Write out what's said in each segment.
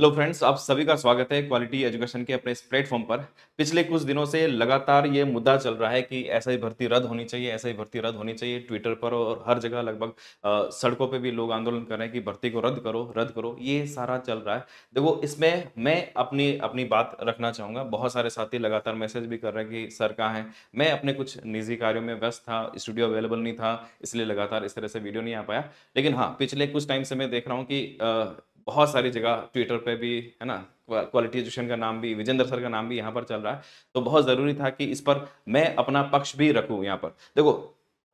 hello friends आप सभी का स्वागत है क्वालिटी एजुकेशन के अपने इस प्लेटफॉर्म पर पिछले कुछ दिनों से लगातार ये मुद्दा चल रहा है कि ऐसा ही भर्ती रद्द होनी चाहिए ऐसा ही भर्ती रद्द होनी चाहिए ट्विटर पर और हर जगह लगभग सड़कों पे भी लोग आंदोलन कर रहे हैं कि भर्ती को रद्द करो रद्द करो ये सारा चल रहा है देखो इसमें मैं अपनी अपनी बात रखना चाहूँगा बहुत सारे साथी लगातार मैसेज भी कर रहे हैं कि सर कहाँ हैं मैं अपने कुछ निजी कार्यों में व्यस्त था स्टूडियो अवेलेबल नहीं था इसलिए लगातार इस तरह से वीडियो नहीं आ पाया लेकिन हाँ पिछले कुछ टाइम से मैं देख रहा हूँ कि बहुत सारी जगह ट्विटर पे भी है ना क्वालिटी एजुकेशन का नाम भी विजेंद्र सर का नाम भी यहाँ पर चल रहा है तो बहुत ज़रूरी था कि इस पर मैं अपना पक्ष भी रखूँ यहाँ पर देखो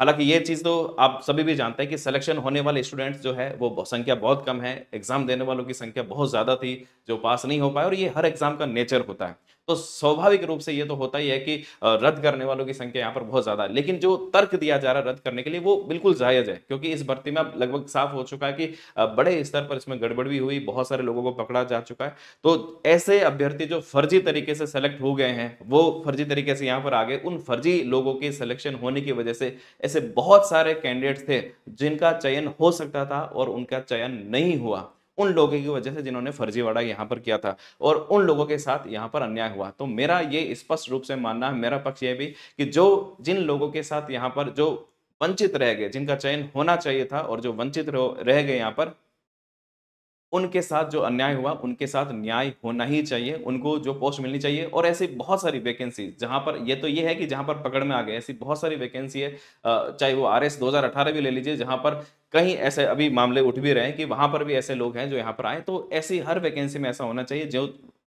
हालांकि ये चीज़ तो आप सभी भी जानते हैं कि सिलेक्शन होने वाले स्टूडेंट्स जो है वो संख्या बहुत कम है एग्जाम देने वालों की संख्या बहुत ज़्यादा थी जो पास नहीं हो पाए और ये हर एग्जाम का नेचर होता है तो स्वाभाविक रूप से ये तो होता ही है कि रद्द करने वालों की संख्या यहाँ पर बहुत ज्यादा है लेकिन जो तर्क दिया जा रहा है रद्द करने के लिए वो बिल्कुल जायज है क्योंकि इस भर्ती में अब लगभग साफ हो चुका है कि बड़े स्तर पर इसमें गड़बड़ भी हुई बहुत सारे लोगों को पकड़ा जा चुका है तो ऐसे अभ्यर्थी जो फर्जी तरीके से सेलेक्ट हो गए हैं वो फर्जी तरीके से यहाँ पर आ गए उन फर्जी लोगों के सिलेक्शन होने की वजह से ऐसे बहुत सारे कैंडिडेट्स थे जिनका चयन हो सकता था और उनका चयन नहीं हुआ उन लोगों की वजह से जिन्होंने फर्जीवाड़ा यहाँ पर किया था और उन लोगों के साथ यहाँ पर अन्याय हुआ तो मेरा ये स्पष्ट रूप से मानना है मेरा पक्ष ये भी कि जो जिन लोगों के साथ यहाँ पर जो वंचित रह गए जिनका चयन होना चाहिए था और जो वंचित रह गए यहाँ पर उनके साथ जो अन्याय हुआ उनके साथ न्याय होना ही चाहिए उनको जो पोस्ट मिलनी चाहिए और ऐसी बहुत सारी वैकेंसी जहां पर ये तो ये है कि जहां पर पकड़ में आ गए ऐसी बहुत सारी वैकेंसी है चाहे वो आर एस भी ले लीजिए जहां पर कहीं ऐसे अभी मामले उठ भी रहे हैं कि वहां पर भी ऐसे लोग हैं जो यहाँ पर आए तो ऐसी हर वैकेंसी में ऐसा होना चाहिए जो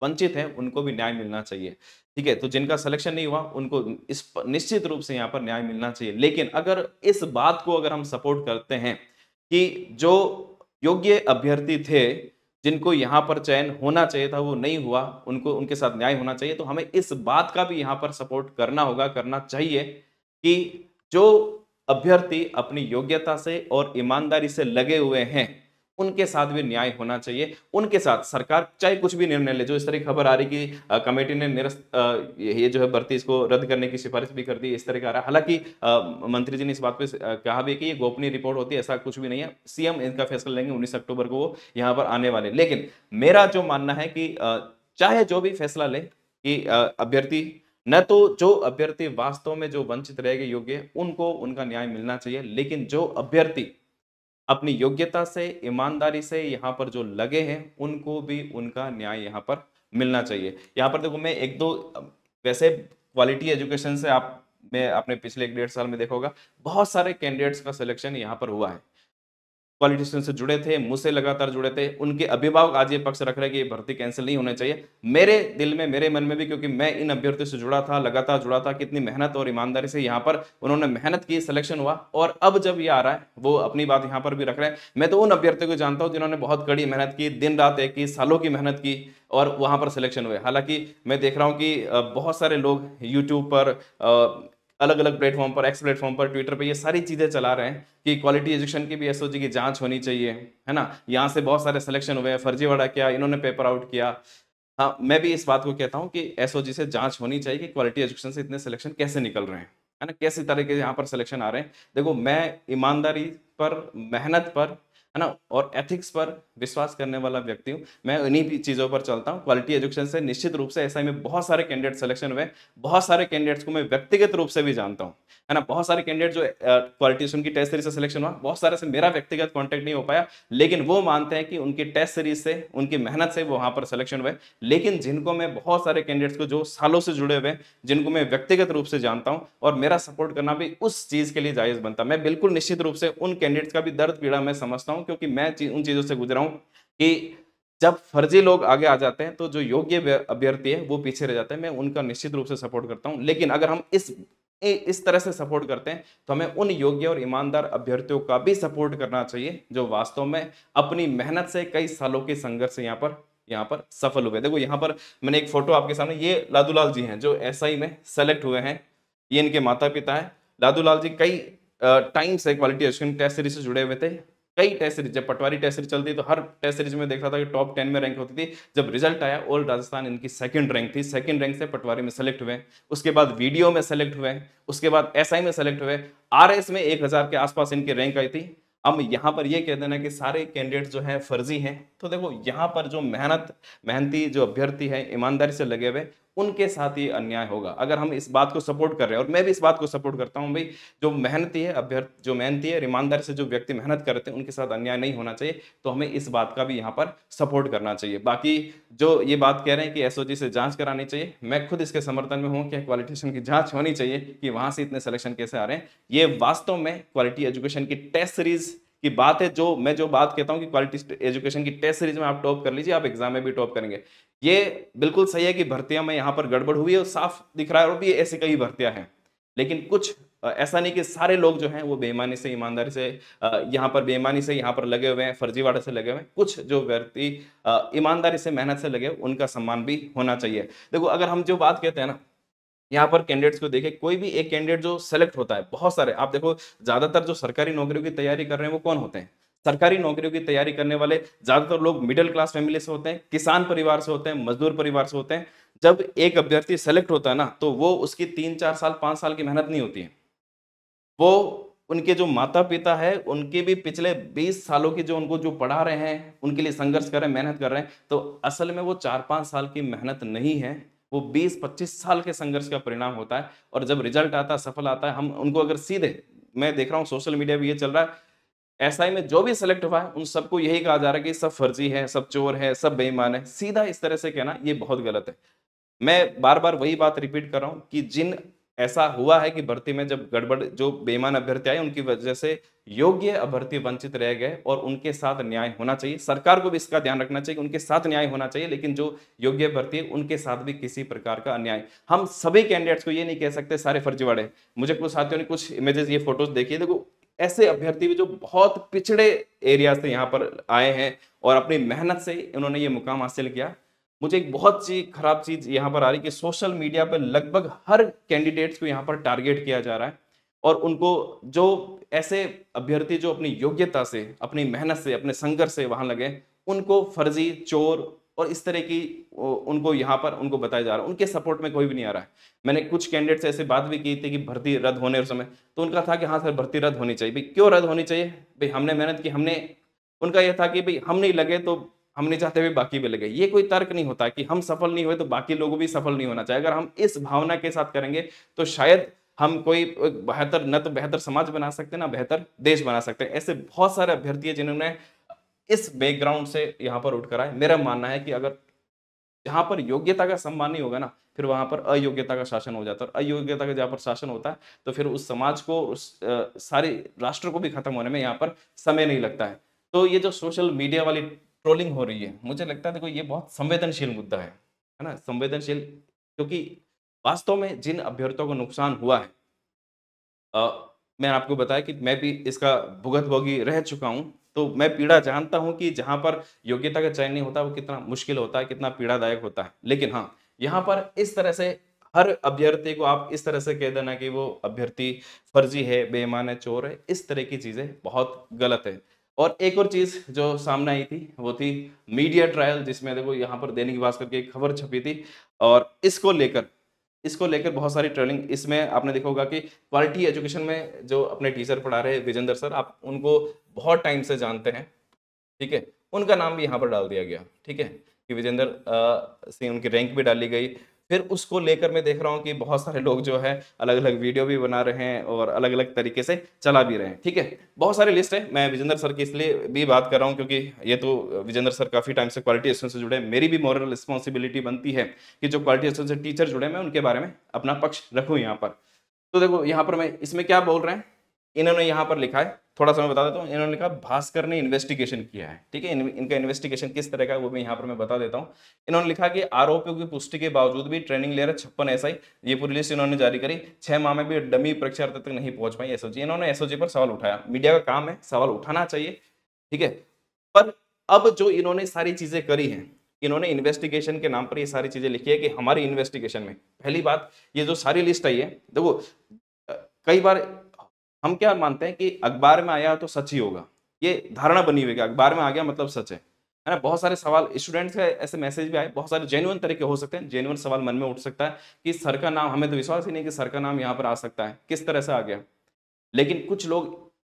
वंचित हैं उनको भी न्याय मिलना चाहिए ठीक है तो जिनका सिलेक्शन नहीं हुआ उनको इस निश्चित रूप से यहाँ पर न्याय मिलना चाहिए लेकिन अगर इस बात को अगर हम सपोर्ट करते हैं कि जो योग्य अभ्यर्थी थे जिनको यहाँ पर चयन होना चाहिए था वो नहीं हुआ उनको उनके साथ न्याय होना चाहिए तो हमें इस बात का भी यहाँ पर सपोर्ट करना होगा करना चाहिए कि जो अभ्यर्थी अपनी योग्यता से और ईमानदारी से लगे हुए हैं उनके साथ भी न्याय होना चाहिए उनके साथ सरकार चाहे कुछ भी निर्णय ले जो इस तरह की खबर आ रही कि कमेटी ने निरस्त ये जो है भर्ती इसको रद्द करने की सिफारिश भी कर दी इस तरह का आ रहा हालांकि मंत्री जी ने इस बात पर कहा भी कि ये गोपनीय रिपोर्ट होती है ऐसा कुछ भी नहीं है सीएम इनका फैसला लेंगे उन्नीस अक्टूबर को वो यहाँ पर आने वाले लेकिन मेरा जो मानना है कि चाहे जो भी फैसला ले कि अभ्यर्थी न तो जो अभ्यर्थी वास्तव में जो वंचित रह गए योग्य उनको उनका न्याय मिलना चाहिए लेकिन जो अभ्यर्थी अपनी योग्यता से ईमानदारी से यहाँ पर जो लगे हैं उनको भी उनका न्याय यहाँ पर मिलना चाहिए यहाँ पर देखो मैं एक दो वैसे क्वालिटी एजुकेशन से आप में आपने पिछले एक डेढ़ साल में देखोगा बहुत सारे कैंडिडेट्स का सिलेक्शन यहाँ पर हुआ है पॉलिटिशियन से जुड़े थे मुझसे लगातार जुड़े थे उनके अभिभावक आज ये पक्ष रख रहे हैं कि ये भर्ती कैंसिल नहीं होने चाहिए मेरे दिल में मेरे मन में भी क्योंकि मैं इन अभ्यर्थियों से जुड़ा था लगातार जुड़ा था कितनी मेहनत और ईमानदारी से यहाँ पर उन्होंने मेहनत की सिलेक्शन हुआ और अब जब ये आ रहा है वो अपनी बात यहाँ पर भी रख रहे हैं मैं तो उन अभ्यर्थियों को जानता हूँ जिन्होंने बहुत कड़ी मेहनत की दिन रात एक की सालों की मेहनत की और वहाँ पर सिलेक्शन हुए हालांकि मैं देख रहा हूँ कि बहुत सारे लोग यूट्यूब पर अलग अलग प्लेटफॉर्म पर एक्स प्लेटफॉर्म पर ट्विटर पर ये सारी चीज़ें चला रहे हैं कि क्वालिटी एजुकेशन की भी एस की जाँच होनी चाहिए है ना यहाँ से बहुत सारे सिलेक्शन हुए हैं फर्जीवाड़ा किया इन्होंने पेपर आउट किया हाँ मैं भी इस बात को कहता हूँ कि एस से जाँच होनी चाहिए कि क्वालिटी एजुकेशन से इतने सिलेक्शन कैसे निकल रहे हैं है ना कैसे तरीके से यहाँ पर सिलेक्शन आ रहे हैं देखो मैं ईमानदारी पर मेहनत पर है ना और एथिक्स पर विश्वास करने वाला व्यक्ति हूँ मैं इन्हीं भी चीज़ों पर चलता हूँ क्वालिटी एजुकेशन से निश्चित रूप से ऐसा में बहुत सारे कैंडिडेट सिलेक्शन हुए बहुत सारे कैंडिडेट्स को मैं व्यक्तिगत रूप से भी जानता हूँ है ना बहुत सारे कैंडिडेट जो क्वालिटी uh, उनकी टेस्ट सीरीज से सिलेक्शन हुआ बहुत सारे से मेरा व्यक्तिगत कॉन्टैक्ट नहीं हो पाया लेकिन वो मानते हैं कि उनकी टेस्ट सीरीज से उनकी मेहनत से वो वहाँ पर सिलेक्शन हुए लेकिन जिनको मैं बहुत सारे कैंडिडेट्स को जो सालों से जुड़े हुए जिनको मैं व्यक्तिगत रूप से जानता हूँ और मेरा सपोर्ट करना भी उस चीज़ के लिए जायज़ बनता मैं बिल्कुल निश्चित रूप से उन कैंडिडेट्स का भी दर्द पीड़ा मैं समझता हूँ हूँ क्योंकि मैं उन चीज़ों से गुजरा हूँ कि जब फर्जी लोग आगे आ जाते हैं तो जो योग्य अभ्यर्थी है वो पीछे रह जाते हैं मैं उनका निश्चित रूप से सपोर्ट करता हूँ लेकिन अगर हम इस इस तरह से सपोर्ट करते हैं तो हमें उन योग्य और ईमानदार अभ्यर्थियों का भी सपोर्ट करना चाहिए जो वास्तव में अपनी मेहनत से कई सालों के संघर्ष यहाँ पर यहाँ पर सफल हुए देखो यहाँ पर मैंने एक फोटो आपके सामने ये लादूलाल जी हैं जो एस में सेलेक्ट हुए हैं ये इनके माता पिता हैं लादूलाल जी कई टाइम से क्वालिटी एजुकेशन टेस्ट सीरीज से जुड़े हुए थे कई टेस्ट सीरीज जब पटवारी टेस्ट सीरीज चलती तो हर टेस्ट सीरीज में देखा था कि टॉप टेन में रैंक होती थी जब रिजल्ट आया ओल्ड राजस्थान इनकी सेकंड रैंक थी सेकंड रैंक से पटवारी में सेलेक्ट हुए उसके बाद वीडियो में सेलेक्ट हुए उसके बाद एसआई में सेलेक्ट हुए एस में एक हजार के आसपास इनकी रैंक आई थी अब यहाँ पर ये कह देना कि सारे कैंडिडेट जो हैं फर्जी हैं तो देखो यहाँ पर जो मेहनत मेहनती जो अभ्यर्थी है ईमानदारी से लगे हुए उनके साथ ही अन्याय होगा अगर हम इस बात को सपोर्ट कर रहे हैं और मैं भी इस बात को सपोर्ट करता हूं भाई जो मेहनती है अभ्यर्थ जो मेहनती है ईमानदारी से जो व्यक्ति मेहनत करते हैं उनके साथ अन्याय नहीं होना चाहिए तो हमें इस बात का भी यहाँ पर सपोर्ट करना चाहिए बाकी जो ये बात कह रहे हैं कि एसओजी से जाँच करानी चाहिए मैं खुद इसके समर्थन में हूँ कि क्वालिफिकेशन की जाँच होनी चाहिए कि वहाँ से इतने सिलेक्शन कैसे आ रहे हैं ये वास्तव में क्वालिटी एजुकेशन की टेस्ट सीरीज कि बात है जो मैं जो बात कहता हूँ कि क्वालिटी एजुकेशन की टेस्ट सीरीज में आप टॉप कर लीजिए आप एग्जाम में भी टॉप करेंगे ये बिल्कुल सही है कि भर्तियां में यहाँ पर गड़बड़ हुई है और साफ दिख रहा है और भी ऐसी कई भर्तियां हैं लेकिन कुछ ऐसा नहीं कि सारे लोग जो हैं वो बेईमानी से ईमानदारी से यहाँ पर बेईमानी से यहाँ पर लगे हुए हैं फर्जीवाड़े से लगे हुए हैं कुछ जो व्यक्ति ईमानदारी से मेहनत से लगे उनका सम्मान भी होना चाहिए देखो अगर हम जो बात कहते हैं ना यहाँ पर कैंडिडेट्स को देखें कोई भी एक कैंडिडेट जो सेलेक्ट होता है बहुत सारे आप देखो ज्यादातर जो सरकारी नौकरियों की तैयारी कर रहे हैं वो कौन होते हैं सरकारी नौकरियों की तैयारी करने वाले ज्यादातर लोग मिडिल क्लास फैमिली से होते हैं किसान परिवार से होते हैं मजदूर परिवार से होते हैं जब एक अभ्यर्थी सेलेक्ट होता है ना तो वो उसकी तीन चार साल पांच साल की मेहनत नहीं होती है वो उनके जो माता पिता है उनके भी पिछले 20 सालों की जो उनको जो पढ़ा रहे हैं उनके लिए संघर्ष कर रहे हैं मेहनत कर रहे हैं तो असल में वो चार पाँच साल की मेहनत नहीं है वो 20-25 साल के संघर्ष का परिणाम होता है और जब रिजल्ट आता है सफल आता है हम उनको अगर सीधे मैं देख रहा हूँ सोशल मीडिया भी ये चल रहा है एसआई में जो भी सिलेक्ट हुआ है उन सबको यही कहा जा रहा है कि सब फर्जी है सब चोर है सब बेईमान है सीधा इस तरह से कहना ये बहुत गलत है मैं बार बार वही बात रिपीट कर रहा हूँ कि जिन ऐसा हुआ है कि भर्ती में जब गड़बड़ जो बेईमान अभ्यर्थी आए उनकी वजह से योग्य अभ्यर्थी वंचित रह गए और उनके साथ न्याय होना चाहिए सरकार को भी इसका ध्यान रखना चाहिए उनके साथ न्याय होना चाहिए लेकिन जो योग्य अभ्यर्थी है उनके साथ भी किसी प्रकार का अन्याय हम सभी कैंडिडेट्स को ये नहीं कह सकते सारे फर्जीवाड़े मुझे कुछ साथियों ने कुछ इमेजेस ये फोटोज देखिए देखो ऐसे अभ्यर्थी भी जो बहुत पिछड़े एरिया से यहाँ पर आए हैं और अपनी मेहनत से उन्होंने ये मुकाम हासिल किया मुझे एक बहुत सी खराब चीज यहाँ पर आ रही कि सोशल मीडिया पर लगभग हर कैंडिडेट्स को यहाँ पर टारगेट किया जा रहा है और उनको जो ऐसे अभ्यर्थी जो अपनी योग्यता से अपनी मेहनत से अपने संघर्ष से वहां लगे उनको फर्जी चोर और इस तरह की उनको यहाँ पर उनको बताया जा रहा है उनके सपोर्ट में कोई भी नहीं आ रहा है मैंने कुछ कैंडिडेट से ऐसे बात भी की थी कि भर्ती रद्द होने उस समय तो उनका था कि हाँ सर भर्ती रद्द होनी चाहिए भाई क्यों रद्द होनी चाहिए भाई हमने मेहनत की हमने उनका यह था कि भाई हम नहीं लगे तो हम नहीं चाहते भी बाकी भी लगे ये कोई तर्क नहीं होता कि हम सफल नहीं हुए तो बाकी लोगों भी सफल नहीं होना चाहिए अगर हम इस भावना के साथ करेंगे तो शायद हम कोई बेहतर न तो बेहतर समाज बना सकते ना बेहतर देश बना सकते हैं ऐसे बहुत सारे अभ्यर्थी है जिन्होंने इस बैकग्राउंड से यहाँ पर उठ कर आए मेरा मानना है कि अगर जहाँ पर योग्यता का सम्मान नहीं होगा ना फिर वहाँ पर अयोग्यता का शासन हो जाता है और अयोग्यता का जहाँ पर शासन होता है तो फिर उस समाज को उस सारे राष्ट्र को भी खत्म होने में यहाँ पर समय नहीं लगता है तो ये जो सोशल मीडिया वाली ट्रोलिंग हो रही है मुझे लगता है देखो ये बहुत संवेदनशील मुद्दा है है ना संवेदनशील क्योंकि वास्तव में जिन अभ्यर्थियों को नुकसान हुआ है मैंने आपको बताया कि मैं भी इसका भुगत भोगी रह चुका हूँ तो मैं पीड़ा जानता हूँ कि जहाँ पर योग्यता का चयन नहीं होता वो कितना मुश्किल होता है कितना पीड़ादायक होता है लेकिन हाँ यहाँ पर इस तरह से हर अभ्यर्थी को आप इस तरह से कह देना कि वो अभ्यर्थी फर्जी है बेईमान है चोर है इस तरह की चीज़ें बहुत गलत है और एक और चीज़ जो सामने आई थी वो थी मीडिया ट्रायल जिसमें देखो यहाँ पर दैनिक भास्कर की खबर छपी थी और इसको लेकर इसको लेकर बहुत सारी ट्रेनिंग इसमें आपने देखा होगा कि क्वालिटी एजुकेशन में जो अपने टीचर पढ़ा रहे हैं विजेंद्र सर आप उनको बहुत टाइम से जानते हैं ठीक है उनका नाम भी यहाँ पर डाल दिया गया ठीक है कि विजेंद्र से उनकी रैंक भी डाली गई फिर उसको लेकर मैं देख रहा हूँ कि बहुत सारे लोग जो है अलग अलग वीडियो भी बना रहे हैं और अलग अलग तरीके से चला भी रहे हैं ठीक है बहुत सारे लिस्ट है मैं विजेंद्र सर की इसलिए भी बात कर रहा हूँ क्योंकि ये तो विजेंद्र सर काफ़ी टाइम से क्वालिटी से जुड़े मेरी भी मॉरल रिस्पॉन्सिबिलिटी बनती है कि जो क्वालिटी से टीचर जुड़े मैं उनके बारे में अपना पक्ष रखूँ यहाँ पर तो देखो यहाँ पर मैं इसमें क्या बोल रहे हैं इन्होंने यहाँ पर लिखा है थोड़ा सा मैं बता देता हूँ इन्होंने लिखा भास्कर ने इन्वेस्टिगेशन किया है ठीक है इन, इनका इन्वेस्टिगेशन किस तरह का है वो भी यहाँ पर मैं बता देता हूँ इन्होंने लिखा कि आरोपियों की पुष्टि के बावजूद भी ट्रेनिंग ले रहे छप्पन एस ये पूरी लिस्ट इन्होंने जारी करी छह माह में भी डमी परीक्षार्थी तक नहीं पहुंच पाई एसओजी इन्होंने एसओजी पर सवाल उठाया मीडिया का काम है सवाल उठाना चाहिए ठीक है पर अब जो इन्होंने सारी चीजें करी है इन्होंने इन्वेस्टिगेशन के नाम पर ये सारी चीजें लिखी है कि हमारी इन्वेस्टिगेशन में पहली बात ये जो सारी लिस्ट आई है देखो कई बार हम क्या मानते हैं कि अखबार में आया तो सच ही होगा ये धारणा बनी हुई है अखबार में आ गया मतलब सच है है ना बहुत सारे सवाल स्टूडेंट्स का ऐसे मैसेज भी आए बहुत सारे जेनुअन तरीके हो सकते हैं जेनुअन सवाल मन में उठ सकता है कि सर का नाम हमें तो विश्वास ही नहीं कि सर का नाम यहाँ पर आ सकता है किस तरह से आ गया लेकिन कुछ लोग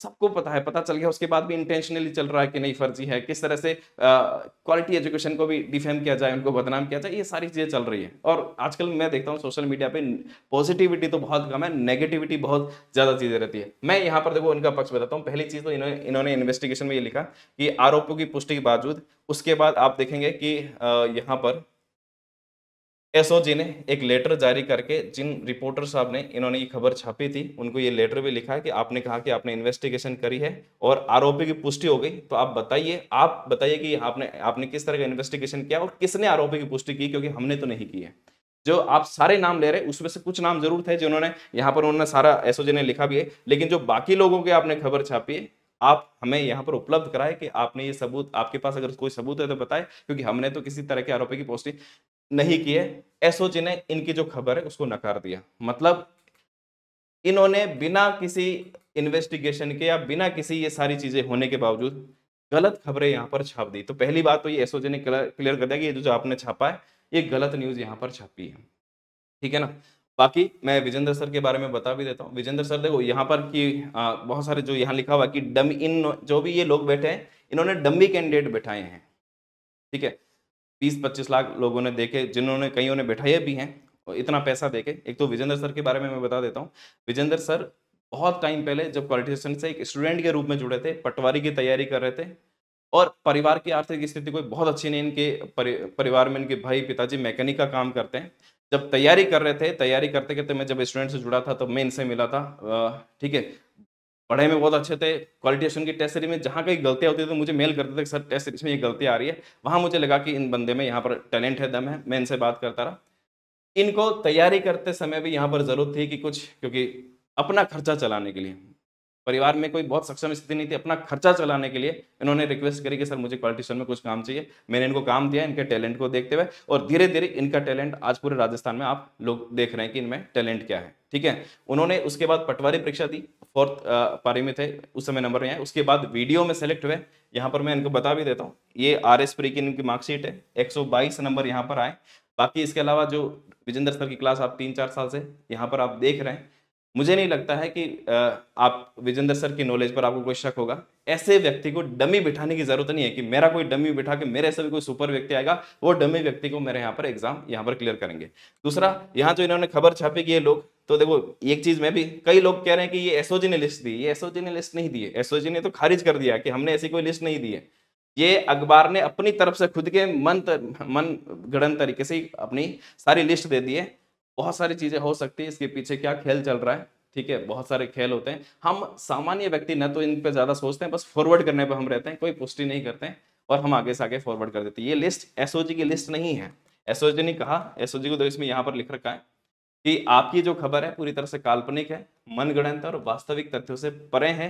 सबको पता है पता चल गया उसके बाद भी इंटेंशनली चल रहा है कि नहीं फर्जी है किस तरह से क्वालिटी एजुकेशन को भी डिफेम किया जाए उनको बदनाम किया जाए ये सारी चीज़ें चल रही है और आजकल मैं देखता हूँ सोशल मीडिया पे पॉजिटिविटी तो बहुत कम है नेगेटिविटी बहुत ज़्यादा चीज़ें रहती है मैं यहाँ पर देखो उनका पक्ष बताता हूँ पहली चीज़ तो इन्होंने इन्होंने इन्वेस्टिगेशन में ये लिखा कि आरोपों की पुष्टि के बावजूद उसके बाद आप देखेंगे कि यहाँ पर एसओजी ने एक लेटर जारी करके जिन रिपोर्टर साहब ने इन्होंने ये खबर छापी थी उनको ये लेटर भी लिखा है कि आपने कहा कि आपने इन्वेस्टिगेशन करी है और आरोपी की पुष्टि हो गई तो आप बताइए आप बताइए कि आपने आपने किस तरह का इन्वेस्टिगेशन किया और किसने आरोपी की पुष्टि की क्योंकि हमने तो नहीं की है जो आप सारे नाम ले रहे उसमें से कुछ नाम जरूर थे जिन्होंने यहाँ पर उन्होंने सारा एस ने लिखा भी है लेकिन जो बाकी लोगों की आपने खबर छापी है आप हमें यहाँ पर उपलब्ध कराए कि आपने ये सबूत आपके पास अगर कोई सबूत है तो बताए क्योंकि हमने तो किसी तरह के आरोपी की पोस्टिंग नहीं किए एसओजी ने इनकी जो खबर है उसको नकार दिया मतलब इन्होंने बिना किसी इन्वेस्टिगेशन के या बिना किसी ये सारी चीज़ें होने के बावजूद गलत खबरें यहाँ पर छाप दी तो पहली बात तो ये एसओजी ने क्लियर कर दिया कि ये जो आपने छापा है ये गलत न्यूज़ यहाँ पर छापी है ठीक है ना बाकी मैं विजेंद्र सर के बारे में बता भी देता हूँ विजेंद्र सर देखो यहाँ पर कि आ, बहुत सारे जो यहाँ लिखा हुआ कि डम इन जो भी ये लोग बैठे हैं इन्होंने डम्बी कैंडिडेट बैठाए हैं ठीक है बीस पच्चीस लाख लोगों ने देखे जिन्होंने कईयों ने बैठाए भी हैं और इतना पैसा देखे एक तो विजेंद्र सर के बारे में मैं बता देता हूँ विजेंद्र सर बहुत टाइम पहले जब क्वालिफिकेशन से एक स्टूडेंट के रूप में जुड़े थे पटवारी की तैयारी कर रहे थे और परिवार की आर्थिक स्थिति कोई बहुत अच्छी नहीं इनके परि, परिवार में इनके भाई पिताजी मैकेनिक का काम करते हैं जब तैयारी कर रहे थे तैयारी करते करते मैं जब स्टूडेंट से जुड़ा था तब तो मैं इनसे मिला था ठीक है पढ़ाई में बहुत अच्छे थे क्वालिटी की टेस्ट सीरीज में जहाँ कहीं गलतियाँ होती थी तो मुझे मेल करते थे सर टेस्ट सीरीज में ये गलती आ रही है वहाँ मुझे लगा कि इन बंदे में यहाँ पर टैलेंट है दम है मैं इनसे बात करता रहा इनको तैयारी करते समय भी यहाँ पर ज़रूरत थी कि कुछ क्योंकि अपना खर्चा चलाने के लिए परिवार में कोई बहुत सक्षम स्थिति नहीं थी अपना खर्चा चलाने के लिए इन्होंने रिक्वेस्ट करी कि सर मुझे पॉलिटिशियन में कुछ काम चाहिए मैंने इनको काम दिया इनके टैलेंट को देखते हुए और धीरे धीरे इनका टैलेंट आज पूरे राजस्थान में आप लोग देख रहे हैं कि इनमें टैलेंट क्या है ठीक है उन्होंने उसके बाद पटवारी परीक्षा दी फोर्थ पारी में थे उस समय नंबर नहीं आए उसके बाद वीडियो में सेलेक्ट हुए यहाँ पर मैं इनको बता भी देता हूँ ये आर एस प्री की इनकी मार्कशीट है एक नंबर यहाँ पर आए बाकी इसके अलावा जो विजेंद्र सर की क्लास आप तीन चार साल से यहाँ पर आप देख रहे हैं मुझे नहीं लगता है कि आप विजेंद्र सर की नॉलेज पर आपको कोई शक होगा ऐसे व्यक्ति को डमी बिठाने की जरूरत नहीं है कि मेरा कोई डमी बिठा के मेरे से भी कोई सुपर व्यक्ति आएगा वो डमी व्यक्ति को मेरे यहाँ पर एग्जाम यहाँ पर क्लियर करेंगे दूसरा यहाँ जो इन्होंने खबर छापी की है लोग तो देखो एक चीज में भी कई लोग कह रहे हैं कि ये एसओजी ने लिस्ट दी ये एसओजी ने लिस्ट नहीं दी है एसओजी ने तो खारिज कर दिया कि हमने ऐसी कोई लिस्ट नहीं दी है ये अखबार ने अपनी तरफ से खुद के मन मन गणन तरीके से अपनी सारी लिस्ट दे दी है बहुत सारी चीजें हो सकती है इसके पीछे क्या खेल चल रहा है ठीक है बहुत सारे खेल होते हैं हम सामान्य व्यक्ति न तो इन पे ज्यादा सोचते हैं बस फॉरवर्ड करने पर हम रहते हैं कोई पुष्टि नहीं करते हैं और हम आगे से आगे फॉरवर्ड कर देते हैं ये लिस्ट एसओजी की लिस्ट नहीं है एसओजी ने कहा एसओजी को तो इसमें यहाँ पर लिख रखा है कि आपकी जो खबर है पूरी तरह से काल्पनिक है मनगणंत और वास्तविक तथ्यों से परे है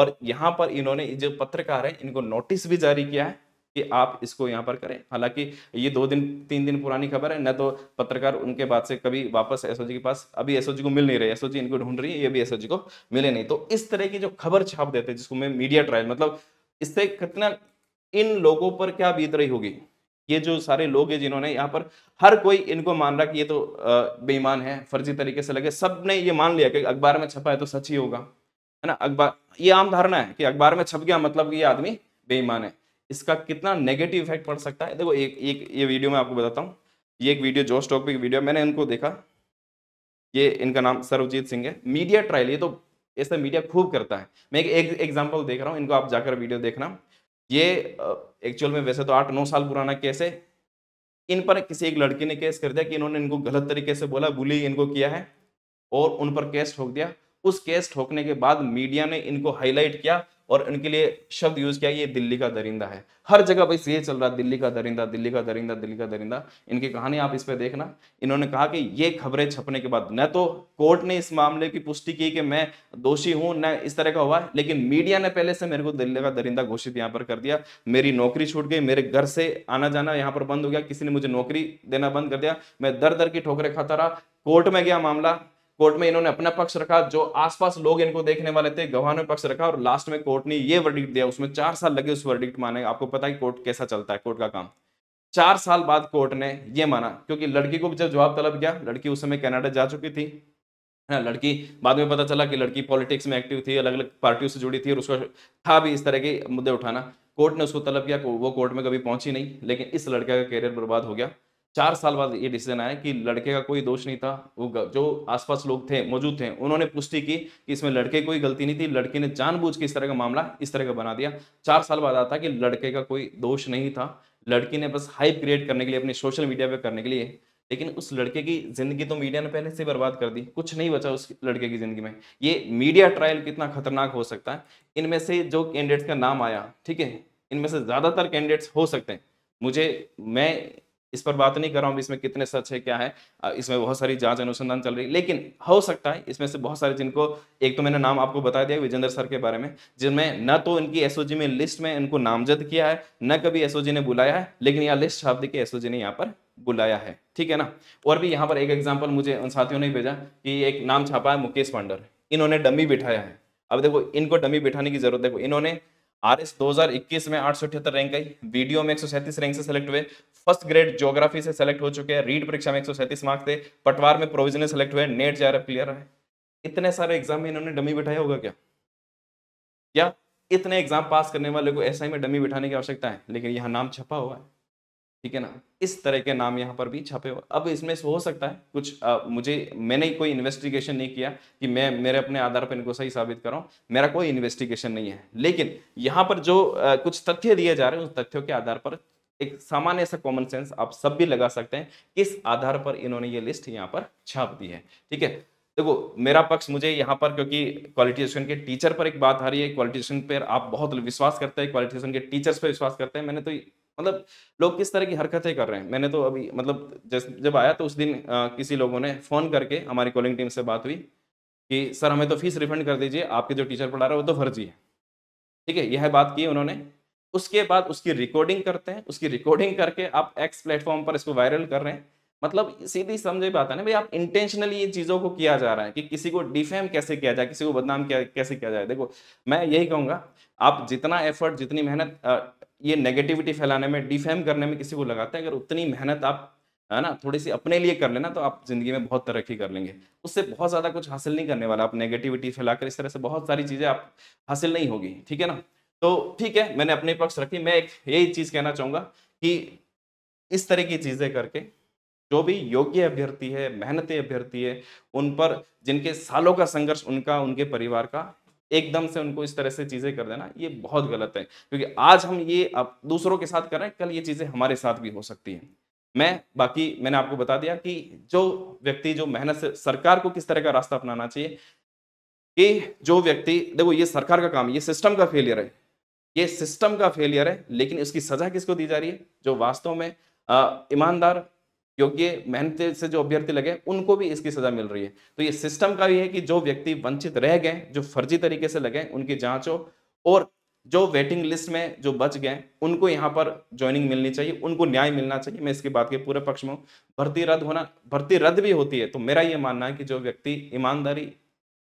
और यहाँ पर इन्होंने जो पत्रकार है इनको नोटिस भी जारी किया है कि आप इसको यहाँ पर करें हालांकि ये दो दिन तीन दिन पुरानी खबर है न तो पत्रकार उनके बाद से कभी वापस एसओजी के पास अभी एसओजी को मिल नहीं रहे एसओजी इनको ढूंढ रही है ये भी एसओजी को मिले नहीं तो इस तरह की जो खबर छाप देते हैं जिसको मैं मीडिया ट्रायल मतलब इससे कितना इन लोगों पर क्या बीत रही होगी ये जो सारे लोग हैं जिन्होंने यहाँ पर हर कोई इनको मान रहा कि ये तो बेईमान है फर्जी तरीके से लगे सब ने ये मान लिया कि अखबार में छपा है तो सच ही होगा है ना अखबार ये आम धारणा है कि अखबार में छप गया मतलब कि ये आदमी बेईमान है इसका कितना नेगेटिव इफेक्ट पड़ सकता है देखो एक एक ये वीडियो मैं आपको बताता हूँ ये एक वीडियो जोश टॉक की वीडियो मैंने इनको देखा ये इनका नाम सरवजीत सिंह है मीडिया ट्रायल ये तो ऐसा मीडिया खूब करता है मैं एक एग्जाम्पल देख रहा हूँ इनको आप जाकर वीडियो देखना ये एक्चुअल में वैसे तो आठ नौ साल पुराना केस है इन पर किसी एक लड़की ने केस कर दिया कि इन्होंने इनको गलत तरीके से बोला बुली इनको किया है और उन पर केस ठोक दिया उस केस ठोकने के बाद मीडिया ने इनको हाईलाइट किया और उनके लिए शब्द यूज़ किया ये दिल्ली का दरिंदा है हर जगह बस ये चल रहा है दिल्ली का दरिंदा दिल्ली का दरिंदा दिल्ली का दरिंदा इनकी कहानी आप इस पर देखना इन्होंने कहा कि ये खबरें छपने के बाद न तो कोर्ट ने इस मामले की पुष्टि की कि मैं दोषी हूं न इस तरह का हुआ है लेकिन मीडिया ने पहले से मेरे को दिल्ली का दरिंदा घोषित यहाँ पर कर दिया मेरी नौकरी छूट गई मेरे घर से आना जाना यहाँ पर बंद हो गया किसी ने मुझे नौकरी देना बंद कर दिया मैं दर दर की ठोकरें खाता रहा कोर्ट में गया मामला कोर्ट में इन्होंने अपना पक्ष रखा जो आसपास लोग इनको देखने वाले थे गवाह ने पक्ष रखा और लास्ट में कोर्ट ने ये वर्डिक्ट दिया उसमें चार साल लगे उस वर्डिक्ट माने आपको पता है कोर्ट कैसा चलता है कोर्ट का काम चार साल बाद कोर्ट ने ये माना क्योंकि लड़की को जब जवाब तलब किया लड़की उस समय कनाडा जा चुकी थी है हाँ, ना लड़की बाद में पता चला कि लड़की पॉलिटिक्स में एक्टिव थी अलग अलग पार्टियों से जुड़ी थी और उसका था भी इस तरह के मुद्दे उठाना कोर्ट ने उसको तलब किया वो कोर्ट में कभी पहुंची नहीं लेकिन इस लड़के का कैरियर बर्बाद हो गया चार साल बाद ये डिसीजन आया कि लड़के का कोई दोष नहीं था वो जो आसपास लोग थे मौजूद थे उन्होंने पुष्टि की कि इसमें लड़के कोई गलती नहीं थी लड़के ने जानबूझ के इस तरह का मामला इस तरह का बना दिया चार साल बाद आता कि लड़के का कोई दोष नहीं था लड़की ने बस हाइप क्रिएट करने के लिए अपने सोशल मीडिया पर करने के लिए लेकिन उस लड़के की जिंदगी तो मीडिया ने पहले से बर्बाद कर दी कुछ नहीं बचा उस लड़के की जिंदगी में ये मीडिया ट्रायल कितना खतरनाक हो सकता है इनमें से जो कैंडिडेट्स का नाम आया ठीक है इनमें से ज़्यादातर कैंडिडेट्स हो सकते हैं मुझे मैं इस पर बात नहीं कर रहा हूँ इसमें कितने सच है क्या है इसमें बहुत सारी जांच अनुसंधान चल रही है लेकिन हो सकता है इसमें से बहुत सारे जिनको एक तो मैंने नाम आपको बता दिया विजेंद्र सर के बारे में जिनमें न तो इनकी एस में लिस्ट में इनको नामजद किया है न कभी एस ने बुलाया है लेकिन यहाँ लिस्ट छाप दी एस ने यहाँ पर बुलाया है ठीक है ना और भी यहाँ पर एक एग्जाम्पल मुझे उन साथियों ने भेजा कि एक नाम छापा है मुकेश पांडर इन्होंने डमी बिठाया है अब देखो इनको डमी बिठाने की जरूरत देखो इन्होंने आर एस दो में आठ रैंक आई वीडियो में एक रैंक से सेलेक्ट हुए फर्स्ट ग्रेड ज्योग्राफी से सेलेक्ट हो चुके हैं रीड परीक्षा में एक मार्क्स थे पटवार में प्रोविजनल सेलेक्ट हुए नेट जा रहा क्लियर है इतने सारे एग्जाम में इन्होंने डमी बिठाया होगा क्या या इतने एग्जाम पास करने वाले को एसआई में डमी बिठाने की आवश्यकता है लेकिन यहाँ नाम छपा हुआ है ठीक है ना इस तरह के नाम यहाँ पर भी छपे हुए अब इसमें हो सकता है कुछ आ, मुझे मैंने कोई इन्वेस्टिगेशन नहीं किया कि मैं मेरे अपने आधार पर इनको सही साबित कर रहा हूँ मेरा कोई इन्वेस्टिगेशन नहीं है लेकिन यहाँ पर जो आ, कुछ तथ्य दिए जा रहे हैं उस तथ्यों के आधार पर एक सामान्य सा कॉमन सेंस आप सब भी लगा सकते हैं किस आधार पर इन्होंने ये लिस्ट यहाँ पर छाप दी है ठीक है देखो मेरा पक्ष मुझे यहाँ पर क्योंकि क्वालिफिकेशन के टीचर पर एक बात आ रही है क्वालिफिकेशन पर आप बहुत विश्वास करते हैं क्वालिफिकेशन के टीचर्स पर विश्वास करते हैं मैंने तो मतलब लोग किस तरह की हरकतें कर रहे हैं मैंने तो अभी मतलब जब आया तो उस दिन आ, किसी लोगों ने फ़ोन करके हमारी कॉलिंग टीम से बात हुई कि सर हमें तो फीस रिफंड कर दीजिए आपके जो टीचर पढ़ा रहे हैं वो तो फर्जी है ठीक है यह बात की उन्होंने उसके बाद उसकी रिकॉर्डिंग करते हैं उसकी रिकॉर्डिंग करके आप एक्स प्लेटफॉर्म पर इसको वायरल कर रहे हैं मतलब सीधी समझे बात है ना भाई आप इंटेंशनली ये चीज़ों को किया जा रहा है कि किसी को डिफेम कैसे किया जाए किसी को बदनाम किया कैसे किया जाए देखो मैं यही कहूँगा आप जितना एफर्ट जितनी मेहनत ये नेगेटिविटी फैलाने में डिफेम करने में किसी को लगाते हैं अगर उतनी मेहनत आप है ना थोड़ी सी अपने लिए कर लेना तो आप जिंदगी में बहुत तरक्की कर लेंगे उससे बहुत ज़्यादा कुछ हासिल नहीं करने वाला आप नेगेटिविटी फैलाकर इस तरह से बहुत सारी चीज़ें आप हासिल नहीं होगी ठीक है ना तो ठीक है मैंने अपने पक्ष रखी मैं एक यही चीज़ कहना चाहूँगा कि इस तरह की चीज़ें करके जो भी योग्य अभ्यर्थी है मेहनती अभ्यर्थी है उन पर जिनके सालों का संघर्ष उनका उनके परिवार का एकदम से उनको इस तरह से चीज़ें कर देना ये बहुत गलत है क्योंकि आज हम ये अब दूसरों के साथ कर रहे हैं कल ये चीज़ें हमारे साथ भी हो सकती हैं मैं बाकी मैंने आपको बता दिया कि जो व्यक्ति जो मेहनत से सरकार को किस तरह का रास्ता अपनाना चाहिए कि जो व्यक्ति देखो ये सरकार का काम ये सिस्टम का फेलियर है ये सिस्टम का फेलियर है लेकिन इसकी सजा किसको दी जा रही है जो वास्तव में ईमानदार योग्य मेहनत से जो अभ्यर्थी लगे उनको भी इसकी सजा मिल रही है तो ये सिस्टम का भी है कि जो व्यक्ति वंचित रह गए जो फर्जी तरीके से लगे उनकी जाँच हो और जो वेटिंग लिस्ट में जो बच गए उनको यहाँ पर ज्वाइनिंग मिलनी चाहिए उनको न्याय मिलना चाहिए मैं इसकी बात के पूरे पक्ष में हूँ भर्ती रद्द होना भर्ती रद्द भी होती है तो मेरा ये मानना है कि जो व्यक्ति ईमानदारी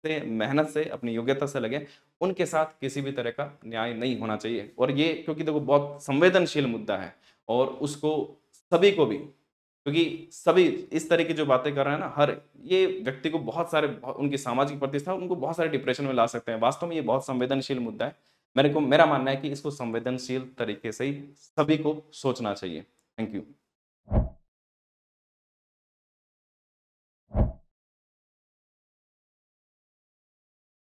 से मेहनत से अपनी योग्यता से लगे उनके साथ किसी भी तरह का न्याय नहीं होना चाहिए और ये क्योंकि देखो बहुत संवेदनशील मुद्दा है और उसको सभी को भी क्योंकि सभी इस तरह की जो बातें कर रहे हैं ना हर ये व्यक्ति को बहुत सारे उनकी सामाजिक प्रतिष्ठा उनको बहुत सारे डिप्रेशन में ला सकते हैं वास्तव में ये बहुत संवेदनशील मुद्दा है मेरे को मेरा मानना है कि इसको संवेदनशील तरीके से ही सभी को सोचना चाहिए थैंक यू